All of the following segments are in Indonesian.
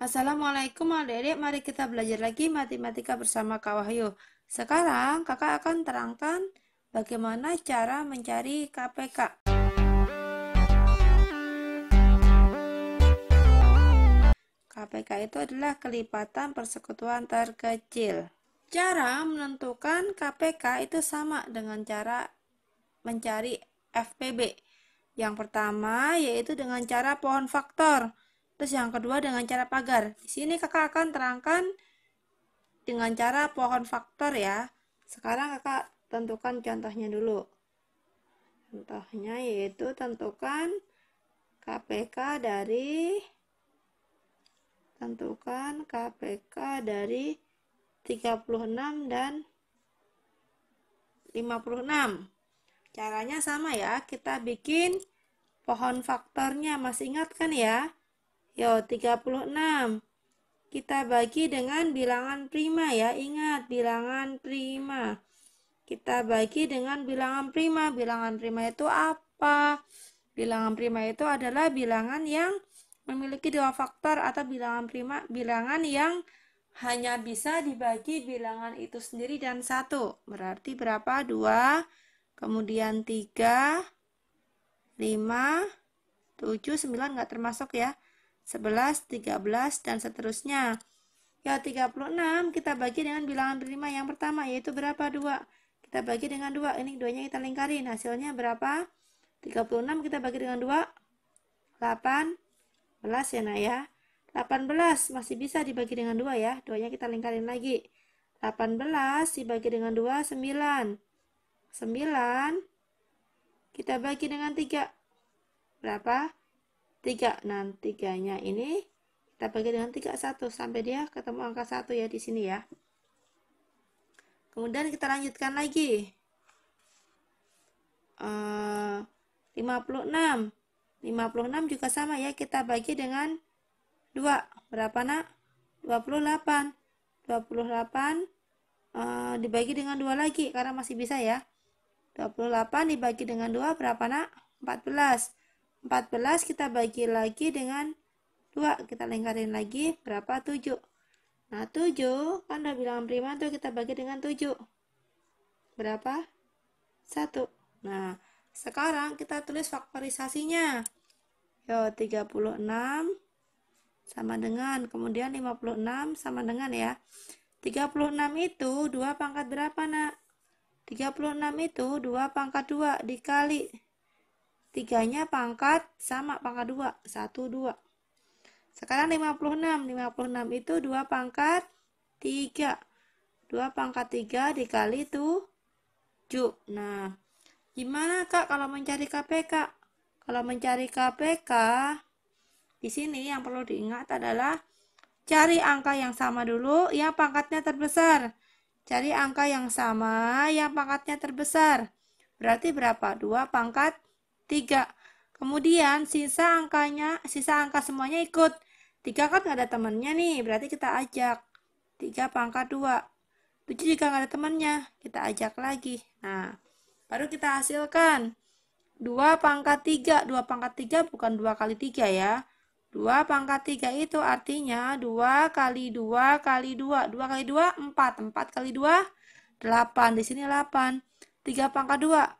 Assalamualaikum adik-adik, mari kita belajar lagi matematika bersama Kak Wahyu. Sekarang kakak akan terangkan bagaimana cara mencari KPK. KPK itu adalah kelipatan persekutuan terkecil. Cara menentukan KPK itu sama dengan cara mencari FPB. Yang pertama yaitu dengan cara pohon faktor. Terus yang kedua dengan cara pagar. Di sini kakak akan terangkan dengan cara pohon faktor ya. Sekarang kakak tentukan contohnya dulu. Contohnya yaitu tentukan KPK dari tentukan KPK dari 36 dan 56. Caranya sama ya, kita bikin pohon faktornya. Masih ingat kan ya? Yo, 36. Kita bagi dengan bilangan prima ya. Ingat, bilangan prima. Kita bagi dengan bilangan prima. Bilangan prima itu apa? Bilangan prima itu adalah bilangan yang memiliki dua faktor atau bilangan prima, bilangan yang hanya bisa dibagi bilangan itu sendiri dan satu. Berarti berapa? Dua, kemudian tiga, lima, tujuh, sembilan nggak termasuk ya. 11, 13, dan seterusnya. Ya, 36 kita bagi dengan bilangan berlima yang pertama, yaitu berapa? 2. Kita bagi dengan 2. Ini 2-nya kita lingkarin. Nah, hasilnya berapa? 36 kita bagi dengan 2. 8, 11 ya, nak ya. 18 masih bisa dibagi dengan 2 ya. 2-nya kita lingkarin lagi. 18 dibagi dengan 2, 9. 9 kita bagi dengan 3. Berapa? 3. Nah, tiganya ini kita bagi dengan 31 sampai dia ketemu angka 1 ya di sini ya. Kemudian kita lanjutkan lagi. Uh, 56. 56 juga sama ya, kita bagi dengan 2. Berapa nak? 28. 28 uh, dibagi dengan 2 lagi karena masih bisa ya. 28 dibagi dengan 2 berapa nak? 14. 14 kita bagi lagi dengan 2. Kita lingkarin lagi berapa? 7. Nah, 7 kan udah bilangan prima tuh kita bagi dengan 7. Berapa? 1. Nah, sekarang kita tulis faktorisasinya. Yo, 36 sama dengan, kemudian 56 sama dengan ya. 36 itu 2 pangkat berapa, nak? 36 itu 2 pangkat 2 dikali Tiganya pangkat sama pangkat 2. 1, 2. Sekarang 56. 56 itu 2 pangkat 3. 2 pangkat 3 dikali 7. Nah, gimana Kak kalau mencari KPK? Kalau mencari KPK, di sini yang perlu diingat adalah cari angka yang sama dulu yang pangkatnya terbesar. Cari angka yang sama yang pangkatnya terbesar. Berarti berapa? 2 pangkat 3. Kemudian sisa angkanya, sisa angka semuanya ikut. 3 kan nggak ada temannya nih, berarti kita ajak. 3 pangkat 2. 7 juga nggak ada temannya, kita ajak lagi. Nah, baru kita hasilkan. 2 pangkat 3, 2 pangkat 3 bukan 2 kali 3 ya. 2 pangkat 3 itu artinya 2 kali 2 kali 2. 2 kali 2, 4. 4 kali 2, 8. Di sini 8. 3 pangkat 2,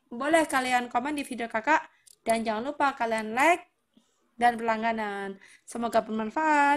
boleh kalian komen di video kakak. Dan jangan lupa kalian like dan berlangganan. Semoga bermanfaat.